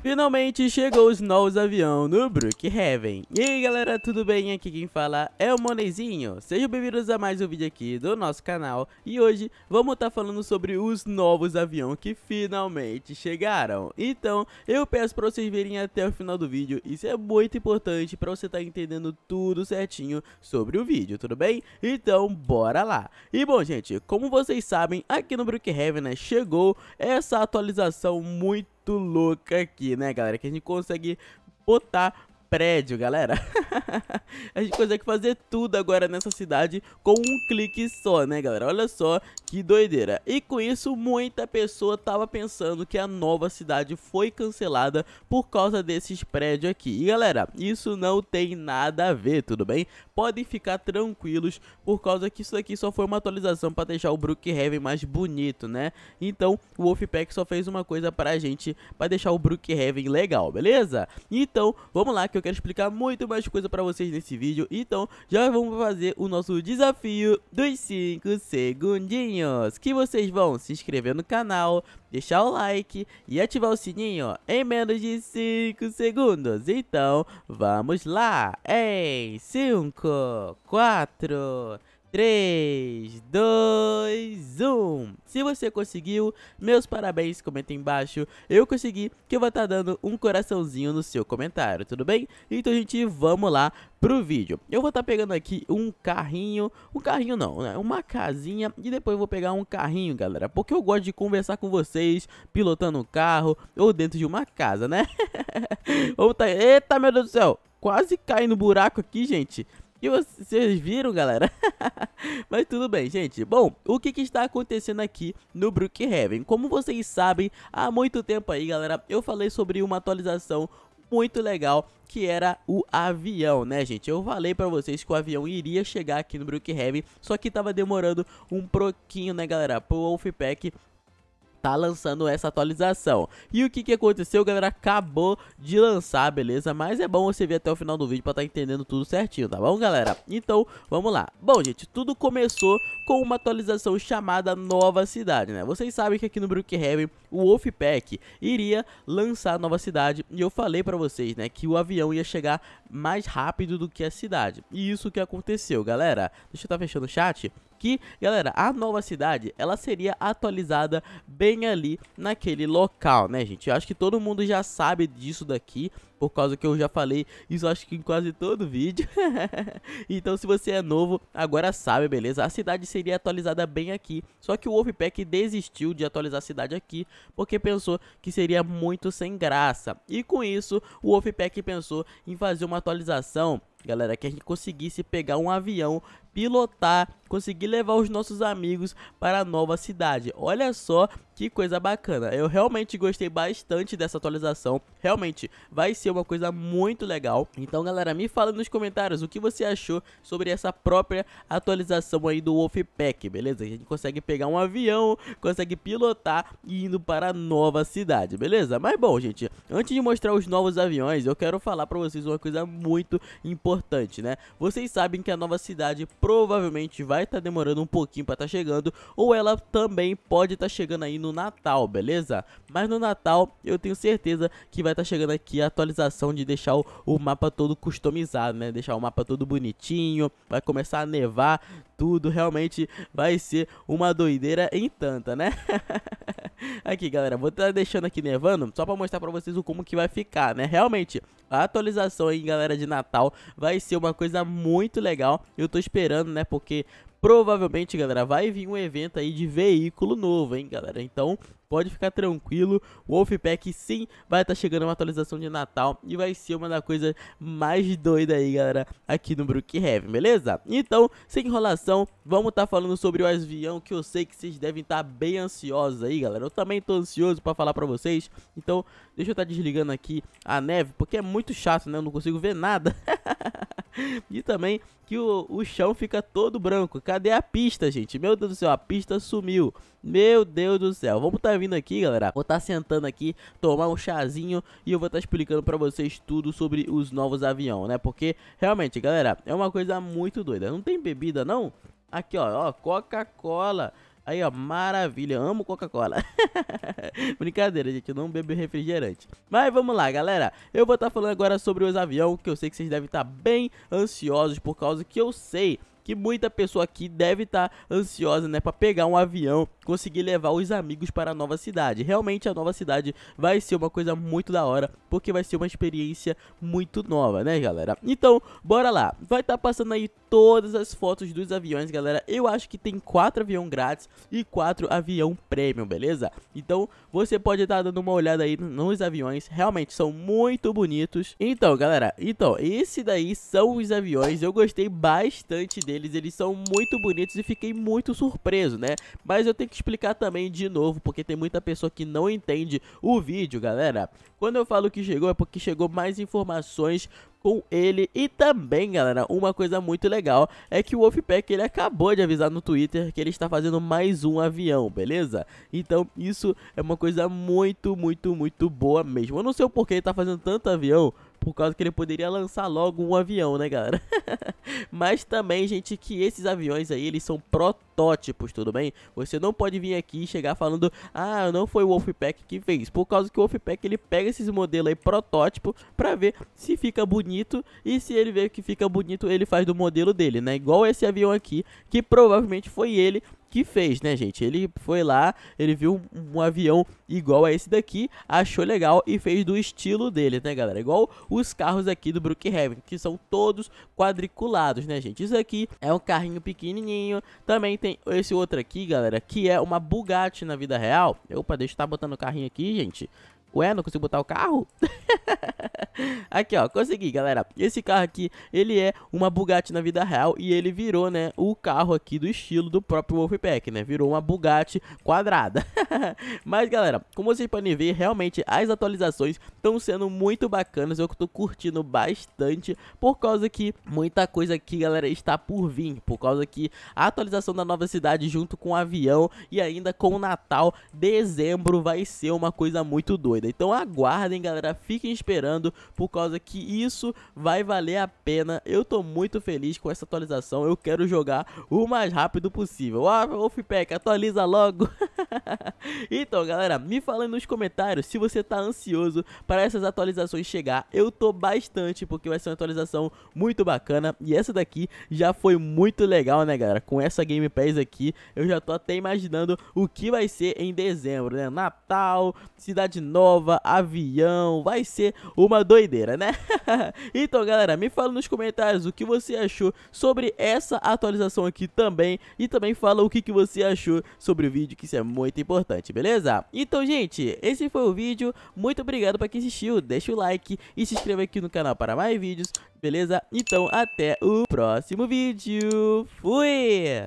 Finalmente chegou os novos aviões no Brookhaven. E aí galera, tudo bem? Aqui quem fala é o Monezinho. Sejam bem-vindos a mais um vídeo aqui do nosso canal. E hoje vamos estar tá falando sobre os novos aviões que finalmente chegaram. Então eu peço para vocês verem até o final do vídeo. Isso é muito importante para você estar tá entendendo tudo certinho sobre o vídeo, tudo bem? Então bora lá. E bom gente, como vocês sabem, aqui no Brookhaven né, chegou essa atualização muito muito louca aqui, né, galera? Que a gente consegue botar prédio, galera. a gente consegue fazer tudo agora nessa cidade com um clique só, né, galera? Olha só que doideira. E com isso, muita pessoa tava pensando que a nova cidade foi cancelada por causa desses prédios aqui. E, galera, isso não tem nada a ver, tudo bem? Podem ficar tranquilos por causa que isso aqui só foi uma atualização para deixar o Brookhaven mais bonito, né? Então, o Wolfpack só fez uma coisa pra gente, pra deixar o Brookhaven legal, beleza? Então, vamos lá que que eu quero explicar muito mais coisa pra vocês nesse vídeo. Então, já vamos fazer o nosso desafio dos 5 segundinhos. Que vocês vão se inscrever no canal, deixar o like e ativar o sininho em menos de 5 segundos. Então, vamos lá. Em 5, 4... 3, 2, 1. Se você conseguiu, meus parabéns, comenta embaixo. Eu consegui, que eu vou estar tá dando um coraçãozinho no seu comentário, tudo bem? Então, gente, vamos lá pro vídeo. Eu vou estar tá pegando aqui um carrinho, um carrinho não, né? Uma casinha e depois eu vou pegar um carrinho, galera. Porque eu gosto de conversar com vocês pilotando um carro ou dentro de uma casa, né? Ou tá... Eita, meu Deus do céu! Quase cai no buraco aqui, gente. E vocês viram, galera? Mas tudo bem, gente. Bom, o que, que está acontecendo aqui no Brookhaven? Como vocês sabem, há muito tempo aí, galera, eu falei sobre uma atualização muito legal que era o avião, né, gente? Eu falei para vocês que o avião iria chegar aqui no Brookhaven, só que tava demorando um pouquinho, né, galera, pro Wolfpack tá lançando essa atualização. E o que, que aconteceu, galera? Acabou de lançar, beleza? Mas é bom você ver até o final do vídeo pra tá entendendo tudo certinho, tá bom, galera? Então, vamos lá. Bom, gente, tudo começou com uma atualização chamada Nova Cidade, né? Vocês sabem que aqui no Brookhaven o Wolfpack iria lançar a nova cidade e eu falei para vocês, né, que o avião ia chegar mais rápido do que a cidade. E isso que aconteceu, galera. Deixa eu estar tá fechando o chat que, galera, a nova cidade, ela seria atualizada bem ali naquele local, né, gente? Eu acho que todo mundo já sabe disso daqui, por causa que eu já falei isso acho que em quase todo vídeo. então se você é novo, agora sabe, beleza? A cidade seria atualizada bem aqui, só que o Wolfpack desistiu de atualizar a cidade aqui, porque pensou que seria muito sem graça. E com isso, o Wolfpack pensou em fazer uma atualização galera, que a gente conseguisse pegar um avião, pilotar, conseguir levar os nossos amigos para a nova cidade. Olha só que coisa bacana. Eu realmente gostei bastante dessa atualização. Realmente vai ser uma coisa muito legal. Então, galera, me fala nos comentários o que você achou sobre essa própria atualização aí do Wolfpack, beleza? A gente consegue pegar um avião, consegue pilotar e indo para a nova cidade, beleza? Mas bom, gente, antes de mostrar os novos aviões, eu quero falar para vocês uma coisa muito importante importante, né? Vocês sabem que a nova cidade provavelmente vai estar tá demorando um pouquinho para estar tá chegando, ou ela também pode estar tá chegando aí no Natal, beleza? Mas no Natal eu tenho certeza que vai estar tá chegando aqui a atualização de deixar o, o mapa todo customizado, né? Deixar o mapa todo bonitinho, vai começar a nevar, tudo, realmente vai ser uma doideira em tanta, né? aqui, galera, vou estar tá deixando aqui nevando só para mostrar para vocês o como que vai ficar, né? Realmente, a atualização aí, galera, de Natal vai ser uma coisa muito legal. Eu tô esperando, né, porque provavelmente, galera, vai vir um evento aí de veículo novo, hein, galera? Então, pode ficar tranquilo, o Wolfpack sim vai estar tá chegando uma atualização de Natal e vai ser uma das coisas mais doidas aí, galera, aqui no Brookhaven, beleza? Então, sem enrolação, vamos estar tá falando sobre o avião que eu sei que vocês devem estar tá bem ansiosos aí, galera. Eu também tô ansioso para falar para vocês, então deixa eu estar tá desligando aqui a neve, porque é muito chato, né? Eu não consigo ver nada. e também que o, o chão fica todo branco. Cadê a pista, gente? Meu Deus do céu, a pista sumiu. Meu Deus do céu. Vamos estar tá vindo aqui, galera. Vou estar tá sentando aqui, tomar um chazinho e eu vou estar tá explicando para vocês tudo sobre os novos aviões, né? Porque realmente, galera, é uma coisa muito doida. Não tem bebida, não? Aqui, ó, ó Coca-Cola. Aí, ó, maravilha, amo Coca-Cola. Brincadeira, gente, eu não bebo refrigerante. Mas vamos lá, galera. Eu vou estar tá falando agora sobre os aviões, que eu sei que vocês devem estar tá bem ansiosos, por causa que eu sei que muita pessoa aqui deve estar tá ansiosa, né, para pegar um avião, conseguir levar os amigos para a nova cidade. Realmente a nova cidade vai ser uma coisa muito da hora, porque vai ser uma experiência muito nova, né, galera? Então, bora lá. Vai estar tá passando aí todas as fotos dos aviões, galera. Eu acho que tem quatro avião grátis e quatro avião premium, beleza? Então, você pode estar tá dando uma olhada aí nos aviões. Realmente são muito bonitos. Então, galera, então esse daí são os aviões. Eu gostei bastante dele deles, eles são muito bonitos e fiquei muito surpreso, né? Mas eu tenho que explicar também de novo, porque tem muita pessoa que não entende o vídeo, galera. Quando eu falo que chegou, é porque chegou mais informações com ele. E também, galera, uma coisa muito legal é que o Wolfpack ele acabou de avisar no Twitter que ele está fazendo mais um avião, beleza? Então isso é uma coisa muito, muito, muito boa mesmo. Eu não sei o porquê ele está fazendo tanto avião, por causa que ele poderia lançar logo um avião, né, galera? Mas também, gente, que esses aviões aí, eles são protótipos, tudo bem? Você não pode vir aqui e chegar falando, ah, não foi o Wolfpack que fez. Por causa que o Wolfpack, ele pega esses modelos aí, protótipo, pra ver se fica bonito. E se ele vê que fica bonito, ele faz do modelo dele, né? Igual esse avião aqui, que provavelmente foi ele que fez, né, gente? Ele foi lá, ele viu um, um avião igual a esse daqui, achou legal e fez do estilo dele, né, galera? Igual os carros aqui do Brookhaven, que são todos quadriculados, né, gente? Isso aqui é um carrinho pequenininho. Também tem esse outro aqui, galera, que é uma Bugatti na vida real. Opa, deixa eu estar tá botando o carrinho aqui, gente. Ué, não consigo botar o carro? aqui, ó, consegui, galera. Esse carro aqui, ele é uma Bugatti na vida real e ele virou, né, o carro aqui do estilo do próprio Wolfpack, né? Virou uma Bugatti quadrada. Mas, galera, como vocês podem ver, realmente as atualizações estão sendo muito bacanas. Eu tô curtindo bastante por causa que muita coisa aqui, galera, está por vir. Por causa que a atualização da nova cidade junto com o avião e ainda com o Natal, dezembro, vai ser uma coisa muito doida doida. Então aguardem, galera, fiquem esperando, por causa que isso vai valer a pena. Eu tô muito feliz com essa atualização, eu quero jogar o mais rápido possível. Ó, ah, Wolfpack, atualiza logo! então, galera, me fala nos comentários se você tá ansioso para essas atualizações chegar. Eu tô bastante, porque vai ser uma atualização muito bacana. E essa daqui já foi muito legal, né, galera? Com essa Game Pass aqui, eu já tô até imaginando o que vai ser em dezembro, né? Natal, Cidade Nova, avião, vai ser uma doideira, né? então, galera, me fala nos comentários o que você achou sobre essa atualização aqui também. E também fala o que, que você achou sobre o vídeo, que isso é muito muito importante, beleza? Então, gente, esse foi o vídeo. Muito obrigado para quem assistiu. Deixa o like e se inscreva aqui no canal para mais vídeos, beleza? Então, até o próximo vídeo. Fui!